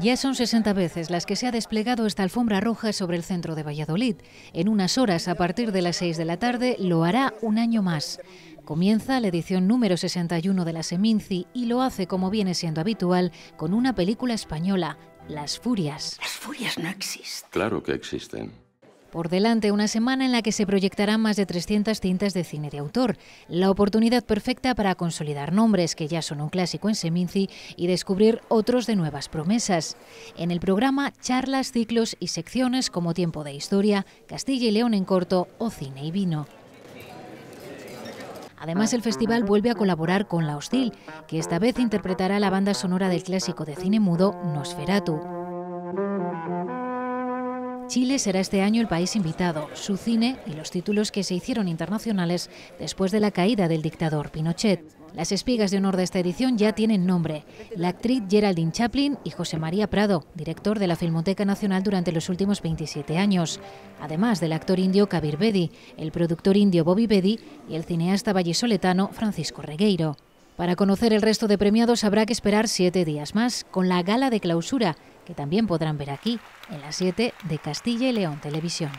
Ya son 60 veces las que se ha desplegado esta alfombra roja sobre el centro de Valladolid. En unas horas, a partir de las 6 de la tarde, lo hará un año más. Comienza la edición número 61 de la Seminci y lo hace, como viene siendo habitual, con una película española, Las Furias. Las Furias no existen. Claro que existen. Por delante, una semana en la que se proyectarán más de 300 cintas de cine de autor, la oportunidad perfecta para consolidar nombres que ya son un clásico en Seminci y descubrir otros de nuevas promesas. En el programa, charlas, ciclos y secciones como Tiempo de Historia, Castilla y León en corto o Cine y Vino. Además, el festival vuelve a colaborar con La Hostil, que esta vez interpretará la banda sonora del clásico de cine mudo Nosferatu. Chile será este año el país invitado, su cine y los títulos que se hicieron internacionales después de la caída del dictador Pinochet. Las espigas de honor de esta edición ya tienen nombre. La actriz Geraldine Chaplin y José María Prado, director de la Filmoteca Nacional durante los últimos 27 años, además del actor indio Kabir Bedi, el productor indio Bobby Bedi y el cineasta vallesoletano Francisco Regueiro. Para conocer el resto de premiados habrá que esperar siete días más, con la gala de clausura, que también podrán ver aquí, en las 7 de Castilla y León Televisión.